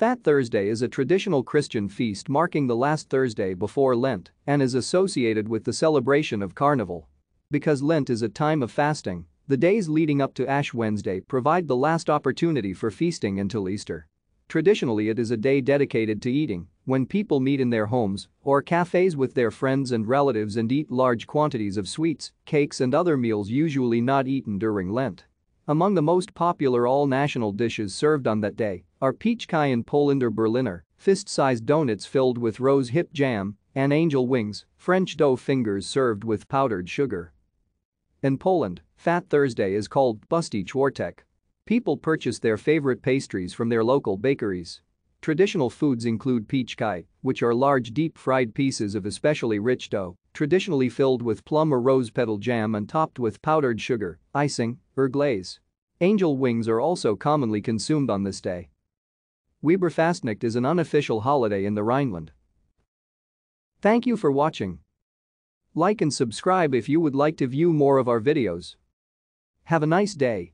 Fat Thursday is a traditional Christian feast marking the last Thursday before Lent and is associated with the celebration of Carnival. Because Lent is a time of fasting, the days leading up to Ash Wednesday provide the last opportunity for feasting until Easter. Traditionally, it is a day dedicated to eating, when people meet in their homes or cafes with their friends and relatives and eat large quantities of sweets, cakes, and other meals usually not eaten during Lent. Among the most popular all-national dishes served on that day are Peachkai in Poland or Berliner, fist-sized donuts filled with rose hip jam, and angel wings, French dough fingers served with powdered sugar. In Poland, Fat Thursday is called Busty Chwartek. People purchase their favorite pastries from their local bakeries. Traditional foods include peachkai, which are large deep-fried pieces of especially rich dough, traditionally filled with plum or rose petal jam and topped with powdered sugar, icing, or glaze. Angel wings are also commonly consumed on this day. Weiberfastnacht is an unofficial holiday in the Rhineland. Thank you for watching. Like and subscribe if you would like to view more of our videos. Have a nice day.